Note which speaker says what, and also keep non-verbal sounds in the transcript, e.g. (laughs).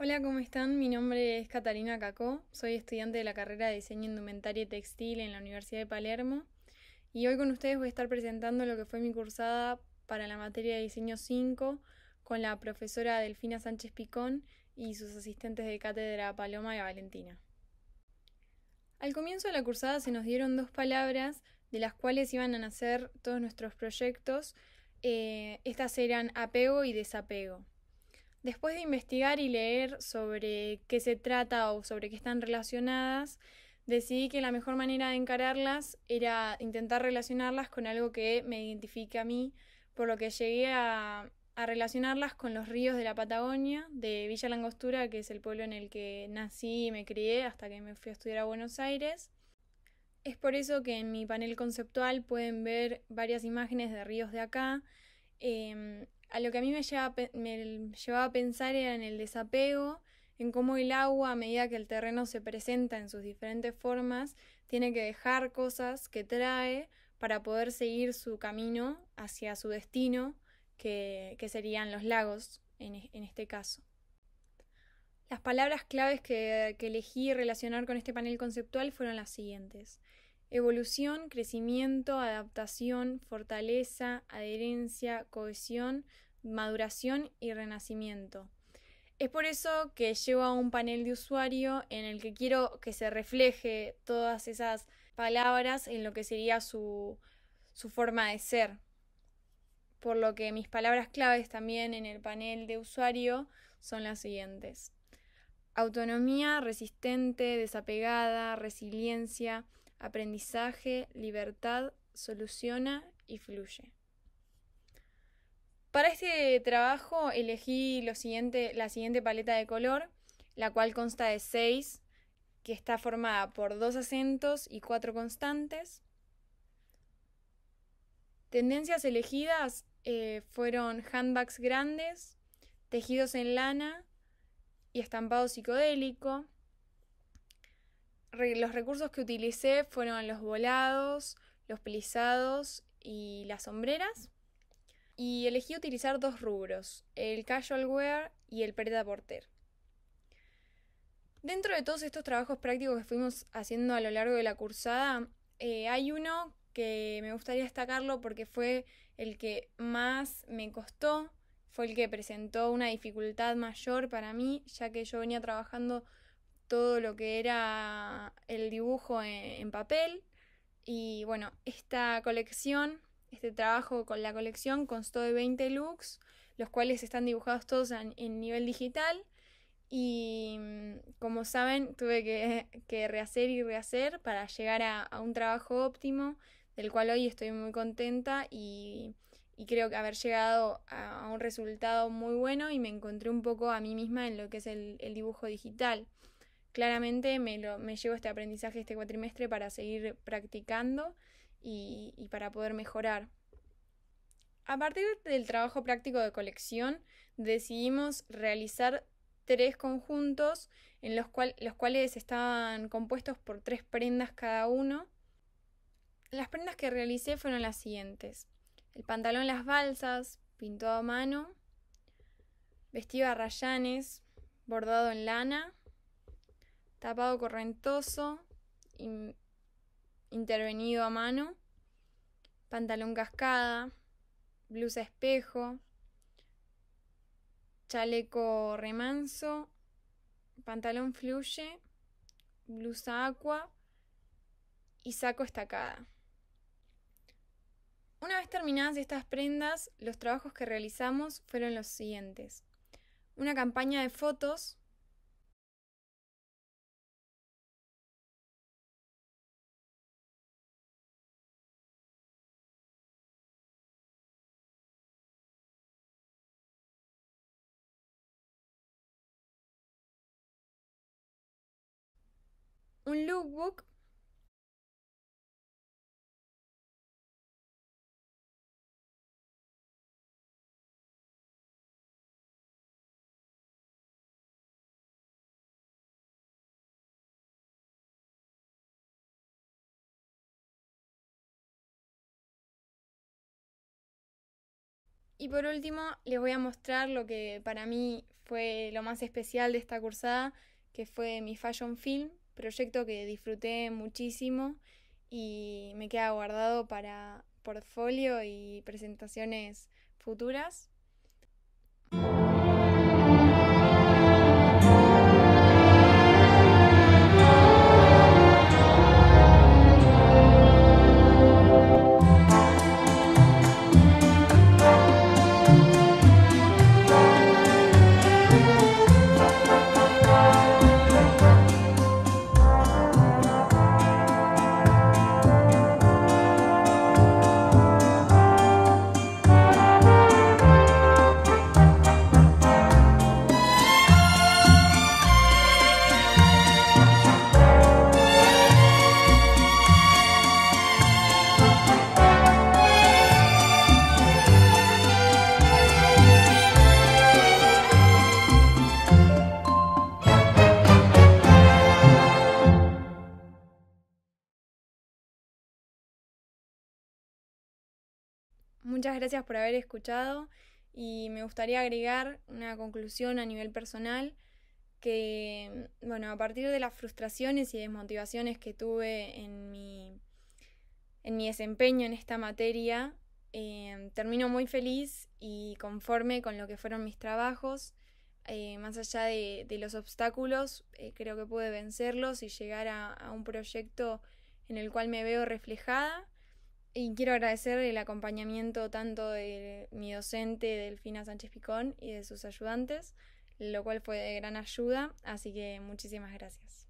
Speaker 1: Hola, ¿cómo están? Mi nombre es Catalina Cacó, soy estudiante de la carrera de Diseño Indumentaria y Textil en la Universidad de Palermo y hoy con ustedes voy a estar presentando lo que fue mi cursada para la materia de Diseño 5 con la profesora Delfina Sánchez Picón y sus asistentes de cátedra Paloma y Valentina. Al comienzo de la cursada se nos dieron dos palabras de las cuales iban a nacer todos nuestros proyectos. Eh, estas eran apego y desapego. Después de investigar y leer sobre qué se trata o sobre qué están relacionadas, decidí que la mejor manera de encararlas era intentar relacionarlas con algo que me identifique a mí, por lo que llegué a, relacionarlas con los ríos de la Patagonia, de Villa Langostura, que es el pueblo en el que nací y me crié hasta que me fui a estudiar a Buenos Aires. Es por eso que en mi panel conceptual pueden ver varias imágenes de ríos de acá, em, a lo que a mí me, llevaba a pensar era en el desapego, en cómo el agua, a medida que el terreno se presenta en sus diferentes formas, tiene que dejar cosas que trae para poder seguir su camino hacia su destino, que, serían los lagos en, este caso. Las palabras claves que elegí relacionar con este panel conceptual fueron las siguientes. Evolución, crecimiento, adaptación, fortaleza, adherencia, cohesión, maduración y renacimiento. Es por eso que llevo a un panel de usuario en el que quiero que se refleje todas esas palabras en lo que sería su, forma de ser. Por lo que mis palabras claves también en el panel de usuario son las siguientes. Autonomía, resistente, desapegada, resiliencia, aprendizaje, libertad, soluciona y fluye. Para este trabajo elegí lo siguiente, la siguiente paleta de color, la cual consta de seis, que está formada por dos acentos y cuatro constantes. Tendencias elegidas eh, fueron handbags grandes, tejidos en lana y estampado psicodélico, los recursos que utilicé fueron los volados, los plisados y las sombreras. Y elegí utilizar dos rubros, el casual wear y el preta porter. Dentro de todos estos trabajos prácticos que fuimos haciendo a lo largo de la cursada, eh, hay uno que me gustaría destacarlo porque fue el que más me costó, fue el que presentó una dificultad mayor para mí, ya que yo venía trabajando todo lo que era el dibujo e-, en, papel. Y bueno, esta colección, este trabajo con la colección constó de 20 looks, los cuales están dibujados todos en, nivel digital. Y mm, como saben, tuve (laughs) que, rehacer y rehacer para llegar a, un trabajo óptimo, del cual hoy estoy muy contenta y, creo que haber llegado a, un resultado muy bueno y me encontré un poco a mí misma en lo que es el dibujo digital claramente me, llevo este aprendizaje este cuatrimestre para seguir practicando y, para poder mejorar. A partir del trabajo práctico de colección, decidimos realizar tres conjuntos, en los, los cuales estaban compuestos por tres prendas cada uno. Las prendas que realicé fueron las siguientes. El pantalón las balsas, pintado a mano, vestido a rayanes, bordado en lana tapado correntoso, intervenido a mano, pantalón cascada, blusa espejo, chaleco remanso, pantalón fluye, blusa aqua y saco estacada. Una vez terminadas estas prendas, los trabajos que realizamos fueron los siguientes. Una campaña de fotos Un lookbook Y por último, les voy a mostrar lo que para mí fue lo más especial de esta cursada, que fue mi fashion film, proyecto que disfruté muchísimo y me queda guardado para portfolio y presentaciones futuras. Muchas gracias por haber escuchado y me gustaría agregar una conclusión a nivel personal que, bueno, a partir de las frustraciones y desmotivaciones que tuve en mi, en mi desempeño en esta materia, em, termino muy feliz y conforme con lo que fueron mis trabajos. Eh, más allá de, los obstáculos, eh, creo que pude vencerlos y llegar a un proyecto en el cual me veo reflejada y quiero agradecer el acompañamiento tanto de mi docente Delfina Sánchez Picón y de sus ayudantes, lo cual fue de gran ayuda, así que muchísimas gracias.